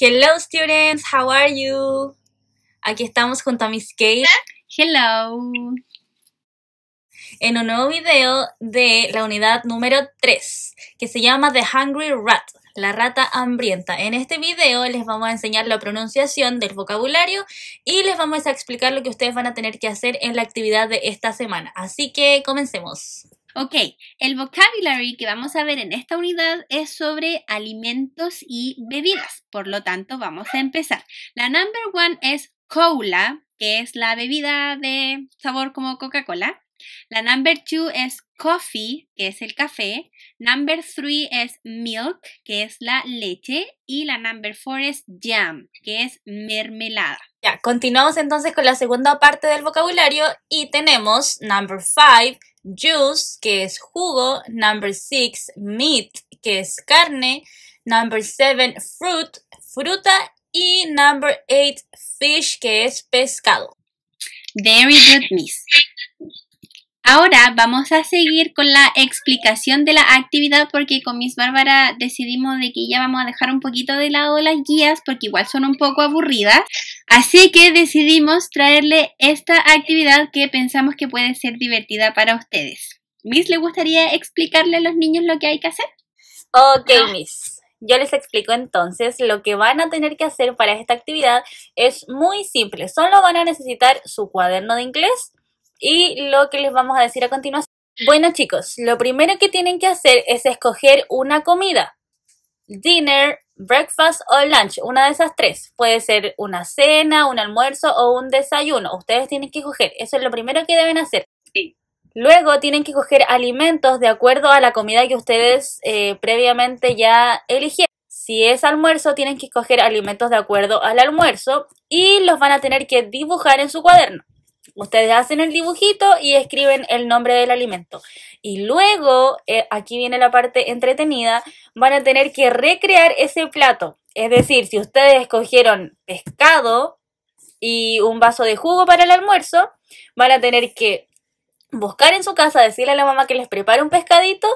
Hello students, how are you? Aquí estamos junto a Miss Kate. Hello. En un nuevo video de la unidad número 3, que se llama The Hungry Rat, la rata hambrienta. En este video les vamos a enseñar la pronunciación del vocabulario y les vamos a explicar lo que ustedes van a tener que hacer en la actividad de esta semana. Así que comencemos. Ok, el vocabulary que vamos a ver en esta unidad es sobre alimentos y bebidas. Por lo tanto, vamos a empezar. La number one es cola, que es la bebida de sabor como Coca-Cola. La number two es coffee, que es el café. Number three es milk, que es la leche. Y la number four es jam, que es mermelada. Ya, continuamos entonces con la segunda parte del vocabulario y tenemos number five juice, que es jugo, number six, meat, que es carne, number seven, fruit, fruta y number eight, fish, que es pescado. Very good, Miss. Ahora vamos a seguir con la explicación de la actividad porque con Miss Bárbara decidimos de que ya vamos a dejar un poquito de lado las guías porque igual son un poco aburridas. Así que decidimos traerle esta actividad que pensamos que puede ser divertida para ustedes. Miss, ¿le gustaría explicarle a los niños lo que hay que hacer? Ok, Miss. Yo les explico entonces, lo que van a tener que hacer para esta actividad es muy simple. Solo van a necesitar su cuaderno de inglés y lo que les vamos a decir a continuación. Bueno chicos, lo primero que tienen que hacer es escoger una comida. Dinner, breakfast o lunch, una de esas tres. Puede ser una cena, un almuerzo o un desayuno. Ustedes tienen que coger, eso es lo primero que deben hacer. Luego tienen que coger alimentos de acuerdo a la comida que ustedes eh, previamente ya eligieron. Si es almuerzo, tienen que escoger alimentos de acuerdo al almuerzo y los van a tener que dibujar en su cuaderno. Ustedes hacen el dibujito y escriben el nombre del alimento. Y luego, eh, aquí viene la parte entretenida, van a tener que recrear ese plato. Es decir, si ustedes escogieron pescado y un vaso de jugo para el almuerzo, van a tener que buscar en su casa, decirle a la mamá que les prepare un pescadito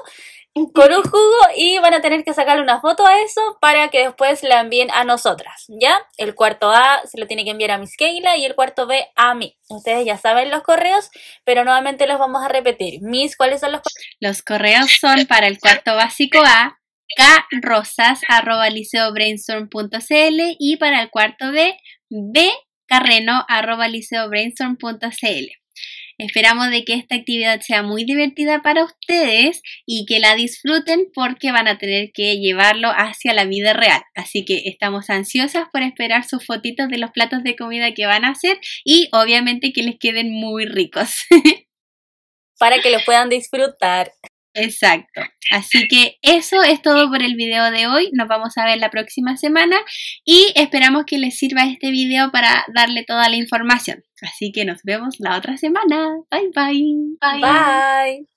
con un jugo y van a tener que sacar una foto a eso para que después la envíen a nosotras, ¿ya? El cuarto A se lo tiene que enviar a Miss Keila y el cuarto B a mí. Ustedes ya saben los correos, pero nuevamente los vamos a repetir. Miss, ¿cuáles son los correos? Los correos son para el cuarto básico A, arroba liceobrainstorm.cl y para el cuarto B, liceobrainstorm.cl Esperamos de que esta actividad sea muy divertida para ustedes y que la disfruten porque van a tener que llevarlo hacia la vida real. Así que estamos ansiosas por esperar sus fotitos de los platos de comida que van a hacer y obviamente que les queden muy ricos. para que los puedan disfrutar. Exacto. Así que eso es todo por el video de hoy. Nos vamos a ver la próxima semana y esperamos que les sirva este video para darle toda la información. Así que nos vemos la otra semana. Bye bye. Bye. bye.